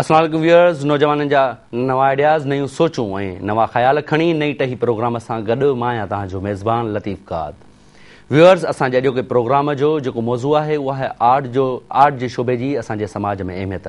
असल व्यूअर्स जा नवा आइडियाज़ नयूं सोचूं ऐं नवा ख़्याल खणी नई टही प्रोग्राम सां गॾु मां आहियां तव्हांजो मेज़बान लतीफ़ काद व्यूअर्स असांजे अॼु के प्रोग्राम जो जेको मौज़ू आहे उहो आहे आर्ट जो आर्ट जे शोबे जी असांजे समाज में अहमियत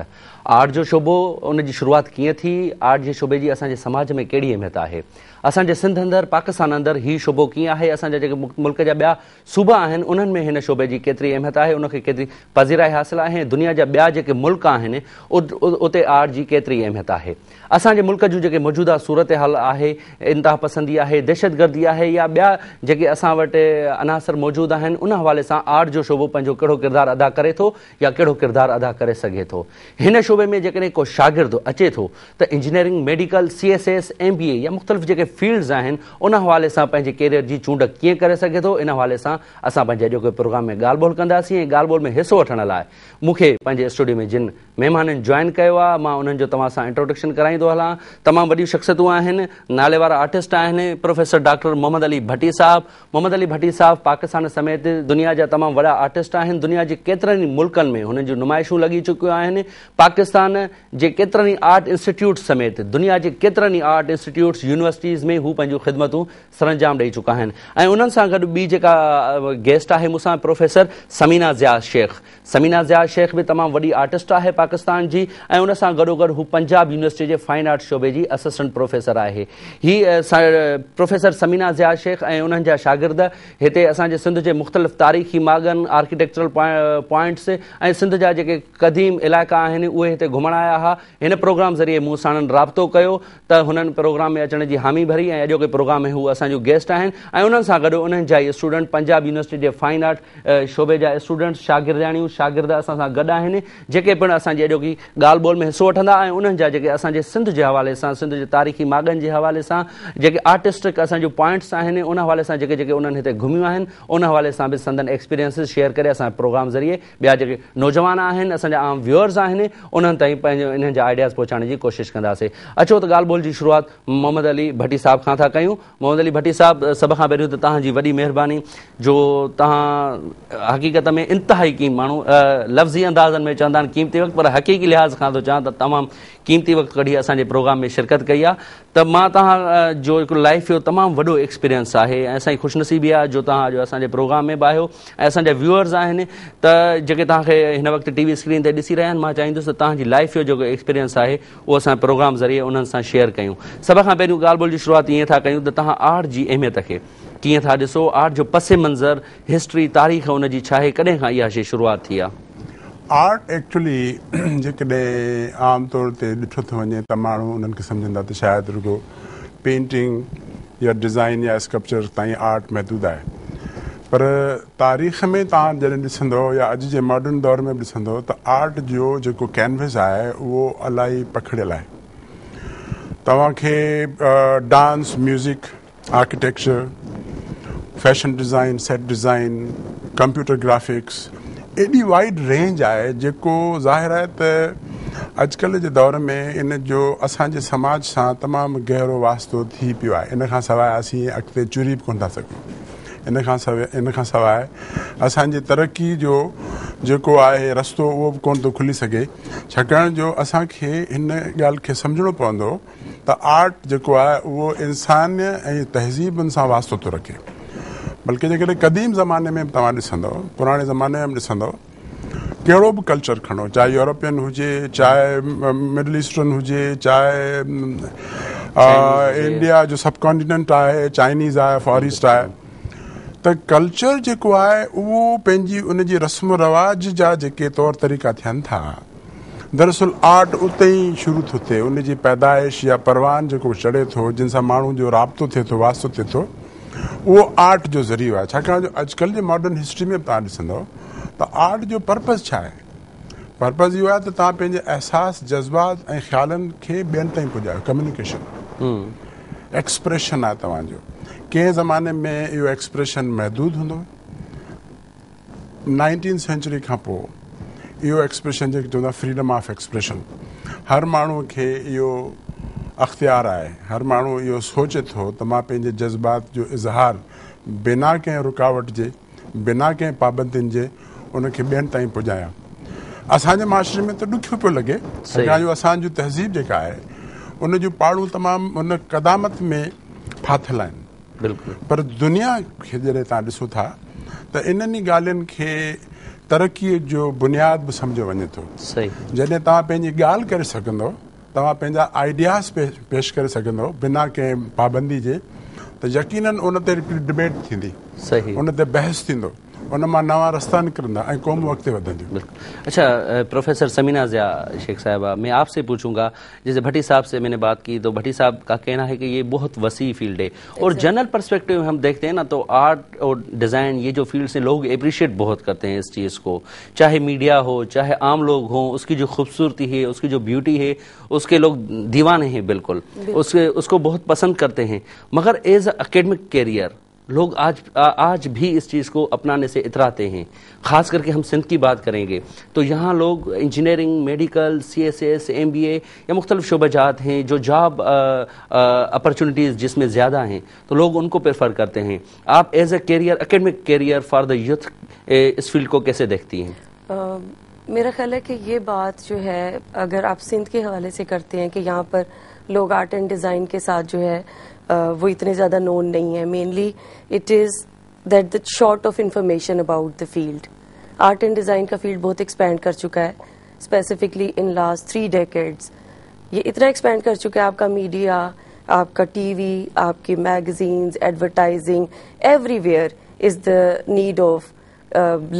आर्ट जो शोबो उन जी शुरूआति कीअं थी आर्ट जे शोबे जी असांजे समाज में कहिड़ी अहमियत आहे असांजे सिंध अंदरि पाकिस्तान अंदरि हीउ शुबो कीअं आहे असांजा जेके मुल्क जा ॿिया सूबा आहिनि उन्हनि में हिन शुबे जी केतिरी अहमियत आहे उनखे केतिरी पज़ीराई हासिलु आहे दुनिया जा ॿिया जेके मुल्क आहिनि उते आर जी केतिरी अहमियत आहे असांजे मुल्क जूं जेके मौजूदा सूरत हाल आहे इंतिहा पसंदी आहे दहशतगर्दी आहे या ॿिया जेके असां वटि अनासर मौजूदु आहिनि उन हवाले सां आर जो शोबो पंहिंजो कहिड़ो किरदारु अदा करे थो या कहिड़ो किरदारु अदा करे सघे थो हिन शुबे में जेकॾहिं को शागिर्दु अचे थो त engineering medical C S S M B A या मुख़्तलिफ़ जेके फील्ड्स आहिनि उन हवाले सां पंहिंजे कैरियर जी चूंड कीअं करे सघे थो इन हवाले सां असां पंहिंजे अॼु प्रोग्राम में ॻाल्हि ॿोल कंदासीं ऐं ॻाल्हि ॿोल में हिसो वठण लाइ मूंखे पंहिंजे स्टूडियो में जिन महिमाननि जॉइन कयो आहे मां उन्हनि जो तव्हां सां इंट्रोडक्शन कराईंदो हलां तमामु वॾियूं शख़्सियतूं आहिनि नाले वारा आर्टिस्ट आहिनि प्रोफेसर डॉक्टर मोहम्मद अली भट्टी साहबु मोहम्मद अली भट्टी साहिब पाकिस्तान समेत दुनिया जा तमामु वॾा आर्टिस्ट आहिनि दुनिया जे केतिरनि ई मुल्कनि में हुननि जूं नुमाइशूं लॻी चुकियूं आहिनि पाकिस्तान जे केतिरनि ई आर्ट इंस्टिट्यूट्स समेत दुनिया जे केतिरनि ई आर्ट इंस्टिट्यूट्स यूनिवर्सिटीज़ सीरीज़ में हू पंहिंजूं ख़िदमतूं सरजाम ॾेई चुका आहिनि ऐं उन्हनि सां गॾु ॿी जेका गेस्ट आहे मूंसां प्रोफेसर समीना ज़िया शेख समीना ज़ियाज़ शेख बि तमामु वॾी आर्टिस्ट आहे पाकिस्तान जी ऐं उन सां गॾोगॾु हू पंजाब यूनिवर्सिटी जे फाइन आर्ट शोबे जी असिस्टेंट प्रोफेसर आहे हीअ प्रोफेसर समीना ज़ियाज़ शेख ऐं उन्हनि जा शागिर्द हिते असांजे सिंध जे मुख़्तलिफ़ तारीख़ी माॻनि आर्किटेक्चरल पॉइंट्स ऐं सिंध जा जेके क़दीम इलाइक़ा आहिनि उहे हिते घुमण आया हुआ हिन प्रोग्राम ज़रिए मूं साणनि कयो त हुननि प्रोग्राम में अचण जी हामी ऐं अॼो प्रोग्राम में हू असांजो गेस्ट आहिनि ऐं उन्हनि सां गॾु उन्हनि जा स्टूडेंट पंजाब यूनिवर्सिटी जे फाइन आर्ट शोबे जा स्टूडेंट्स शागिर्दाणियूं शागिर्द असां सां गॾु आहिनि जेके पिणु असांजी अॼोकी ॻाल्हि ॿोल में हिसो वठंदा ऐं उन्हनि जा जेके असांजे सिंध जे हवाले सां सिंध जे तारीख़ी मागनि जे हवाले सां जेके आर्टिस्टिक असांजो पॉइंट्स आहिनि उन हवाले सां जेके जेके उन्हनि हिते घुमियूं आहिनि उन हवाले सां बि संदन एक्सपीरियंसिस शेयर करे प्रोग्राम ज़रिए ॿिया जेके नौजवान आहिनि असांजा आम व्यूअर्स आहिनि उन्हनि ताईं पंहिंजे जा आइडियाज़ पहुचाइण जी कोशिशि कंदासीं अचो त ॻाल्हि ॿोल जी शुरूआत मोहम्मद अली भटीजो साहब खां था कयूं मोहम्मद अली भट्टी साहब सभ खां पहिरियों त तव्हांजी वॾी महिरबानी जो तव्हां हक़ीक़त में इंतिहाई क़ी माण्हू लफ़्ज़ी अंदाज़नि में चवंदा आहिनि क़ीमती वक़्तु पर हक़ीक़ी लिहाज़ खां थो चवां त तमामु क़ीमती वक़्तु कढी असांजे प्रोग्राम में शिरकत कई आहे त मां तव्हां जो हिकिड़ो लाइफ जो तमामु वॾो एक्सपीरियंस आहे ऐं असांजी ख़ुशनसीबी आहे जो तव्हां अॼु असांजे प्रोग्राम में बि आयो ऐं असांजा व्यूअर्स आहिनि त जेके तव्हांखे हिन वक़्तु वी स्क्रीन ते ॾिसी रहिया आहिनि मां चाहींदुसि त तव्हांजी लाइफ जो जेको एक्सपीरियंस आहे उहो असां प्रोग्राम ज़रिए उन्हनि सां शेयर कयूं सभ खां पहिरियों ॻाल्हि ॿोल जी शुरूआत कयूं त तव्हां आर्ट जी अहमियत खे कीअं था ॾिसो आर्ट जो पसे मंज़र हिस्ट्री तारीख़ हुन जी छा आहे कॾहिं खां इहा शइ शुरूआत थी आहे आर्ट एक्चुअली जेकॾहिं आम तौर ते ॾिठो थो वञे त माण्हू उन्हनि खे सम्झंदा त शायदि पेंटिंग या डिज़ाइन या स्कल्पचर ताईं आर्ट महदूदु आहे पर तारीख़ में तव्हां जॾहिं ॾिसंदो या अॼु जे मॉडन दौर में बि ॾिसंदो त आर्ट जो जेको कैनवस आहे उहो इलाही पखिड़ियल आहे तव्हांखे dance music architecture fashion design set design computer graphics एॾी वाइड रेंज आहे जेको ज़ाहिर आहे त अॼुकल्ह जे दौर में इन जो असांजे समाज सां तमामु गहिरो वास्तो थी पियो आहे इन खां सवाइ असीं अॻिते चुरी बि कोन था सघूं इन खां सवाइ इन खां सवाइ असांजे तरक़ी जो जेको आहे रस्तो उहो बि कोन थो खुली सघे छाकाणि जो असांखे हिन ॻाल्हि खे सम्झणो पवंदो त आर्ट जेको आहे उहो इंसान ऐं तहज़ीबुनि सां वास्तो थो रखे बल्कि जेकॾहिं क़दीम ज़माने में तव्हां ॾिसंदव पुराणे ज़माने में ॾिसंदव कहिड़ो बि कल्चर खणो चाहे यूरोपियन हुजे चाहे मिडल ईस्टर्न हुजे चाहे इंडिया जो सबकॉन्टीनैंट आहे चाइनीज़ आहे फॉरेस्ट आहे त कल्चर जेको आहे उहो पंहिंजी उन जी रस्म रवाज जा जेके तौर तरीक़ा थियनि था दरअसल आर्ट उते ई शुरू थो थिए उनजी पैदाइश या परवान जेको चढ़े थो जिन सां माण्हू जो राब्तो थिए थो वास्तो थिए थो उहो आर्ट जो ज़रियो आहे छाकाणि जो अॼुकल्ह जे मॉर्डन हिस्ट्री में तव्हां ॾिसंदव त आर्ट जो पर्पज़ छा आहे पर्पज़ इहो आहे त तव्हां पंहिंजे अहसासु जज़्बात ऐं ख़्यालनि खे ॿियनि ताईं पुॼायो कम्युनिकेशन एक्सप्रेशन आहे तव्हांजो कंहिं ज़माने में इहो एक्सप्रेशन महदूदु हूंदो नाइनटीन सेंचुरी खां पोइ इहो एक्सप्रेशन जेके चवंदा फ्रीडम ऑफ एक्सप्रेशन हर माण्हूअ खे इहो अख़्तियार आहे हर माण्हू इहो सोचे थो त मां पंहिंजे जज़्बात जो इज़हार बिना कंहिं रुकावट जे बिना कंहिं पाबंदियुनि जे उन खे ॿियनि ताईं पुॼायां असांजे माशरे में त ॾुखियो पियो लॻे छाकाणि असांजो तहज़ीब जेका आहे उन जूं पाड़ूं तमामु उन क़दामत में फाथल आहिनि बिल्कुलु पर दुनिया खे जॾहिं तव्हां ॾिसो था त इन्हनि ॻाल्हियुनि खे तरक़ीअ जो बुनियाद बि सम्झो वञे थो जॾहिं तव्हां पंहिंजी ॻाल्हि करे सघंदो तव्हां पंहिंजा आइडियाज़े पेश पेश करे सघंदो बिना कंहिं पाबंदी जे त यकीन उन ते हिकिड़ी डिबेट थींदी उन ते बहस थींदो उन मां नवा रस्ता निकिरंदा ऐं क़ौमूं वक्त अच्छा प्रोफेसर समीना ज़िया शेख साहिबा मैं आपसे पूछूंगा जैसे भट्टी साहब से मैंने बात की तो भट्टी साहब का कहना है कि ये बहुत वसी फील्ड है और जनरल परस्पेक्टिव हम देखते हैं ना तो आर्ट और डिज़ाइन ये जो फील्ड से लोग अप्रिशिएट बहुत करते हैं इस चीज़ को चाहे मीडिया हो चाहे आम लोग हों उसकी जो खूबसूरती है उसकी जो ब्यूटी है उसके लोग दीवाने हैं बिल्कुल उसके उसको बहुत पसंद करते हैं मगर एज अकेडमिक कैरियर लोग आज आ, आज भी इस चीज़ को अपनाने से इतराते हैं खास करके हम सिंध की बात करेंगे तो यहाँ लोग engineering medical C S S M B A या मुख्तलिफ शुबाजात हैं जो जॉब अपॉर्चुनिटीज़ जिसमें ज़्यादा हैं तो लोग उनको प्रेफर करते हैं आप as a career academic career for the youth इस फील्ड को कैसे देखती हैं मेरा ख्याल है कि ये बात जो है अगर आप सिंध के हवाले से करते हैं कि यहाँ पर लोग आर्ट एंड डिज़ाइन के साथ जो है वो इतने ज़्यादा नोन नहीं है mainly it is that the short of information about the field art and design का फील्ड बहुत एक्सपैंड कर चुका है specifically in last three decades ये इतना एक्सपैंड कर चुका है आपका मीडिया आपका टीवी आपकी magazines advertising everywhere is the need of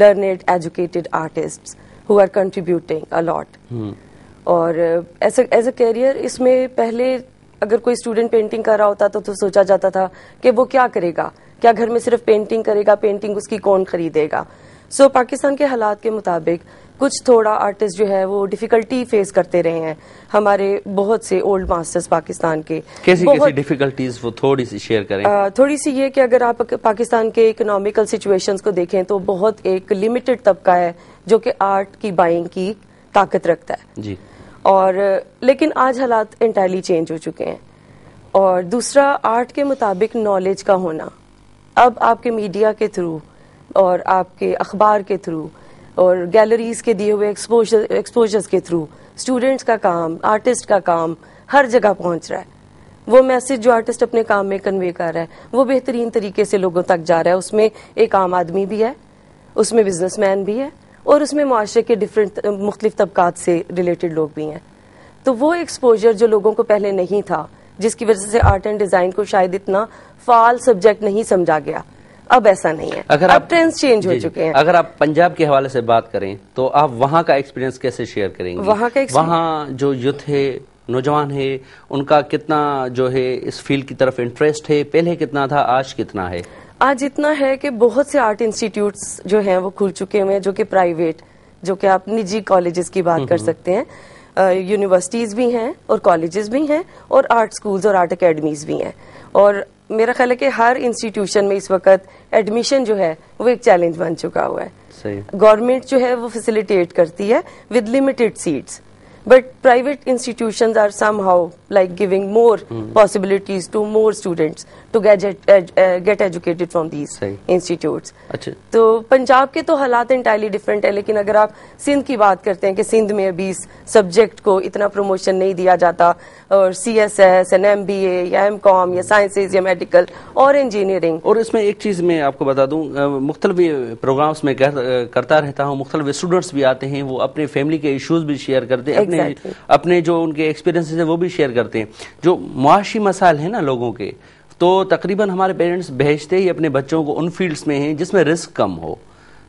learned educated artist who are contributing a lot और एज अ कैरियर इसमें पहले अगर कोई स्टूडेंट पेंटिंग कर रहा होता तो, तो सोचा जाता था कि वो क्या करेगा क्या घर में सिर्फ पेंटिंग करेगा पेंटिंग उसकी कौन खरीदेगा सो so, पाकिस्तान के हालात के मुताबिक कुछ थोड़ा आर्टिस्ट जो है वो डिफिकल्टी फेस करते रहे हैं हमारे बहुत से ओल्ड मास्टर्स पाकिस्तान के कैसी कैसी डिफिकल्टीज वो थोड़ी सी शेयर करें आ, थोड़ी सी ये कि अगर आप पाकिस्तान के इकोनॉमिकल सिचुएशंस को देखें तो बहुत एक लिमिटेड तबका है जो कि आर्ट की बाइंग की ताकत रखता है जी और लेकिन आज हालात इंटायरली चेंज हो चुके हैं और दूसरा आर्ट के मुताबिक नॉलेज का होना अब आपके मीडिया के थ्रू और आपके अखबार के थ्रू और गैलरीज के दिए हुए एक्सपोजर एक्सपोजर्स के थ्रू स्टूडेंट्स का काम आर्टिस्ट का काम हर जगह पहुंच रहा है वो मैसेज जो आर्टिस्ट अपने काम में कन्वे कर रहा है वो बेहतरीन तरीके से लोगों तक जा रहा है उसमें एक आम आदमी भी है उसमें बिजनेसमैन भी है और उसमें माशरे के डिफरेंट मुख्तलिफ तबकात से रिलेटेड लोग भी हैं तो वो एक्सपोजर जो लोगों को पहले नहीं था जिसकी वजह से आर्ट एंड डिजाइन को शायद इतना फाल सब्जेक्ट नहीं समझा गया अब ऐसा नहीं है अगर अब ट्रेंड्स चेंज हो चुके हैं अगर आप पंजाब के हवाले से बात करें तो आप वहाँ का एक्सपीरियंस कैसे शेयर करेंगे वहाँ का वहाँ जो यूथ है नौजवान है उनका कितना जो है इस फील्ड की तरफ इंटरेस्ट है पहले कितना था आज कितना है आज इतना है कि बहुत से आर्ट इंस्टीट्यूट्स जो हैं वो खुल चुके हुए हैं जो कि प्राइवेट जो कि आप निजी कॉलेजेस की बात कर सकते हैं यूनिवर्सिटीज़ भी हैं और कॉलेजेस भी हैं और आर्ट स्कूल्स और आर्ट अकेडमीज़ भी हैं और मेरा ख्याल है कि हर इंस्टीट्यूशन में इस वक्त एडमिशन जो है वो एक चैलेंज बन चुका हुआ है गवर्नमेंट जो है वो फैसिलिटेट करती है with limited seats but private institution are somehow like giving more mm. possibilities to more students to get ed, uh, eh, get educated from these institutes अच्छा तो पंजाब के तो हालात इंटायरली डिफरेंट है लेकिन अगर आप सिंध की बात करते हैं कि सिंध में अभी इस सब्जेक्ट को इतना प्रमोशन नहीं दिया जाता और C S S and M B A या एम कॉम या साइंसेज या मेडिकल और इंजीनियरिंग और इसमें एक चीज़ मैं आपको बता दूँ मुख्तलि प्रोग्राम्स में कर, करता रहता हूँ मुख्तलिफ स्टूडेंट्स भी आते हैं वो अपने फैमिली के इश्यूज भी शेयर करते हैं exactly. अपने, अपने जो उनके एक्सपीरियंसेस हैं वो भी शेयर करते करते हैं जो मुआशी मसाइल हैं ना लोगों के तो तकरीबन हमारे पेरेंट्स भेजते ही अपने बच्चों को उन फील्ड्स में हैं जिसमें रिस्क कम हो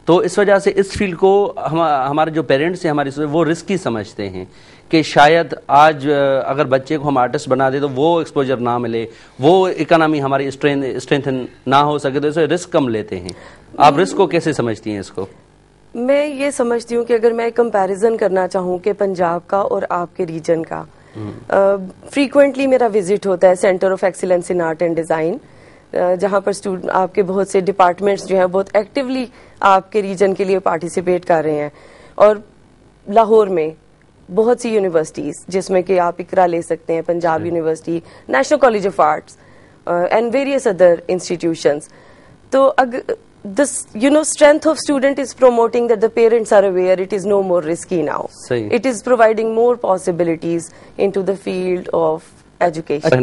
तो इस वजह से इस फील्ड को हम हमारे जो पेरेंट्स हैं हमारे वो रिस्की समझते हैं कि शायद आज अगर बच्चे को हम आर्टिस्ट बना दें तो वो एक्सपोजर ना मिले वो इकोनॉमी हमारी स्ट्रेंथ स्ट्रेंथन ना हो सके तो इसे रिस्क कम लेते हैं आप रिस्क को कैसे समझती हैं इसको मैं ये समझती हूँ कि अगर मैं कंपैरिजन करना चाहूँ कि पंजाब का और आपके रीजन का फ्रीक्वेंटली uh, मेरा विजिट होता है centre of excellence in art and design जहाँ पर स्टूडेंट आपके बहुत से डिपार्टमेंट्स जो हैं बहुत एक्टिवली आपके रीजन के लिए पार्टिसिपेट कर रहे हैं और लाहौर में बहुत सी यूनिवर्सिटीज़ जिसमें कि आप इकरा ले सकते हैं Punjab university national college of arts and various other institutions तो अगर this you know strength of student is promoting that the parents are aware it is no more risky now Sahi. it is providing more possibilities into the field of education.